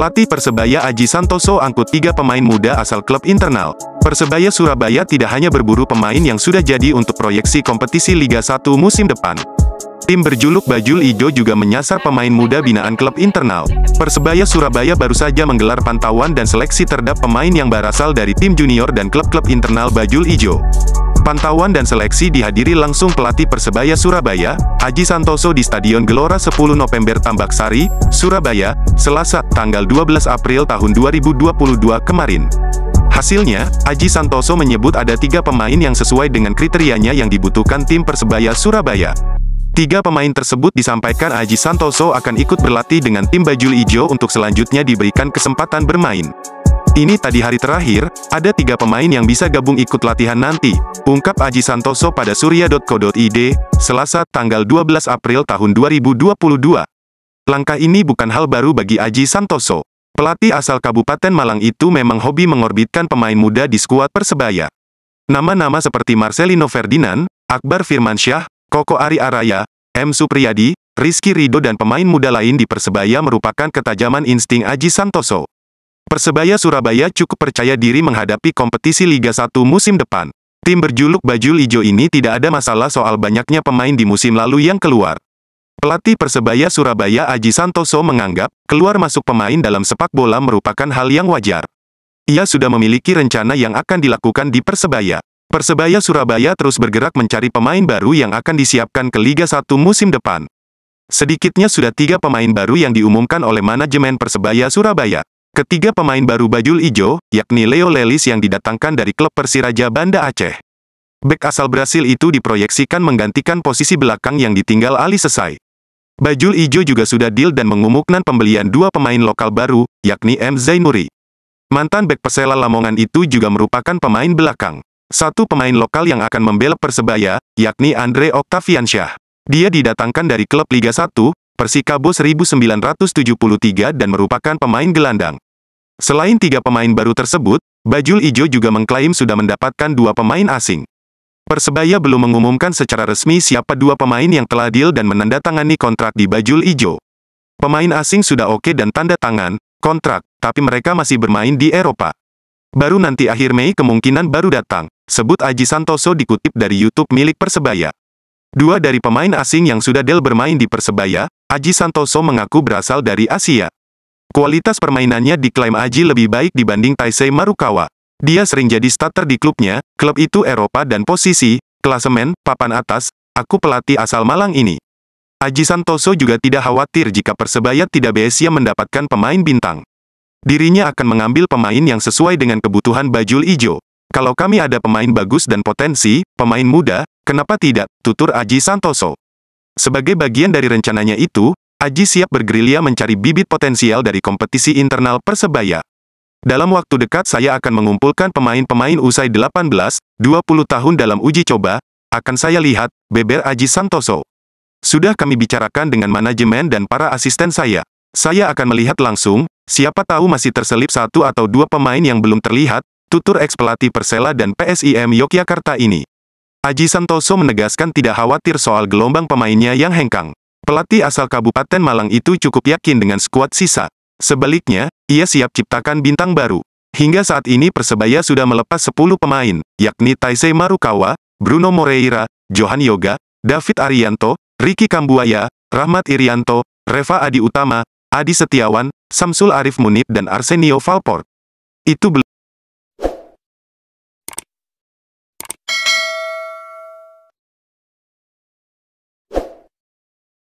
Pelatih Persebaya Aji Santoso angkut tiga pemain muda asal klub internal. Persebaya Surabaya tidak hanya berburu pemain yang sudah jadi untuk proyeksi kompetisi Liga 1 musim depan. Tim berjuluk Bajul Ijo juga menyasar pemain muda binaan klub internal. Persebaya Surabaya baru saja menggelar pantauan dan seleksi terhadap pemain yang berasal dari tim junior dan klub-klub internal Bajul Ijo. Pantauan dan seleksi dihadiri langsung pelatih Persebaya Surabaya, Aji Santoso di Stadion Gelora 10 November Tambaksari, Surabaya, Selasa, tanggal 12 April tahun 2022 kemarin. Hasilnya, Aji Santoso menyebut ada tiga pemain yang sesuai dengan kriterianya yang dibutuhkan tim Persebaya Surabaya. Tiga pemain tersebut disampaikan Aji Santoso akan ikut berlatih dengan tim Bajul Ijo untuk selanjutnya diberikan kesempatan bermain. Ini tadi hari terakhir, ada tiga pemain yang bisa gabung ikut latihan nanti, ungkap Aji Santoso pada surya.co.id, Selasa, tanggal 12 April tahun 2022. Langkah ini bukan hal baru bagi Aji Santoso. Pelatih asal Kabupaten Malang itu memang hobi mengorbitkan pemain muda di skuad Persebaya. Nama-nama seperti Marcelino Ferdinand, Akbar Firmansyah, Koko Ari Araya, M. Supriyadi, Rizky Rido dan pemain muda lain di Persebaya merupakan ketajaman insting Aji Santoso. Persebaya Surabaya cukup percaya diri menghadapi kompetisi Liga 1 musim depan. Tim berjuluk Bajul Ijo ini tidak ada masalah soal banyaknya pemain di musim lalu yang keluar. Pelatih Persebaya Surabaya Aji Santoso menganggap, keluar masuk pemain dalam sepak bola merupakan hal yang wajar. Ia sudah memiliki rencana yang akan dilakukan di Persebaya. Persebaya Surabaya terus bergerak mencari pemain baru yang akan disiapkan ke Liga 1 musim depan. Sedikitnya sudah tiga pemain baru yang diumumkan oleh manajemen Persebaya Surabaya. Ketiga pemain baru Bajul Ijo, yakni Leo Lelis yang didatangkan dari klub Persiraja Banda Aceh. Bek asal Brasil itu diproyeksikan menggantikan posisi belakang yang ditinggal Ali Sesai. Bajul Ijo juga sudah deal dan mengumumkan pembelian dua pemain lokal baru, yakni M. Zainuri. Mantan bek Persela Lamongan itu juga merupakan pemain belakang. Satu pemain lokal yang akan membela Persebaya, yakni Andre Oktaviansyah. Dia didatangkan dari klub Liga 1, Persikabo 1973 dan merupakan pemain gelandang. Selain tiga pemain baru tersebut, Bajul Ijo juga mengklaim sudah mendapatkan dua pemain asing. Persebaya belum mengumumkan secara resmi siapa dua pemain yang telah deal dan menandatangani kontrak di Bajul Ijo. Pemain asing sudah oke dan tanda tangan, kontrak, tapi mereka masih bermain di Eropa. Baru nanti akhir Mei kemungkinan baru datang, sebut Aji Santoso dikutip dari YouTube milik Persebaya. Dua dari pemain asing yang sudah deal bermain di Persebaya, Aji Santoso mengaku berasal dari Asia. Kualitas permainannya diklaim Aji lebih baik dibanding Taisei Marukawa. Dia sering jadi starter di klubnya, klub itu Eropa dan posisi, klasemen, papan atas, aku pelatih asal Malang ini. Aji Santoso juga tidak khawatir jika Persebaya tidak besia mendapatkan pemain bintang. Dirinya akan mengambil pemain yang sesuai dengan kebutuhan Bajul Ijo. Kalau kami ada pemain bagus dan potensi, pemain muda, kenapa tidak, tutur Aji Santoso. Sebagai bagian dari rencananya itu, Aji siap bergerilya mencari bibit potensial dari kompetisi internal Persebaya. Dalam waktu dekat saya akan mengumpulkan pemain-pemain usai 18-20 tahun dalam uji coba, akan saya lihat, beber Aji Santoso. Sudah kami bicarakan dengan manajemen dan para asisten saya. Saya akan melihat langsung, siapa tahu masih terselip satu atau dua pemain yang belum terlihat, tutur eks pelatih Persela dan PSIM Yogyakarta ini. Aji Santoso menegaskan tidak khawatir soal gelombang pemainnya yang hengkang. Pelatih asal Kabupaten Malang itu cukup yakin dengan skuad sisa. Sebaliknya, ia siap ciptakan bintang baru. Hingga saat ini Persebaya sudah melepas 10 pemain, yakni Taisei Marukawa, Bruno Moreira, Johan Yoga, David Arianto, Ricky Kambuaya, Rahmat Irianto, Reva Adi Utama, Adi Setiawan, Samsul Arif Munib dan Arsenio Falport. Itu belum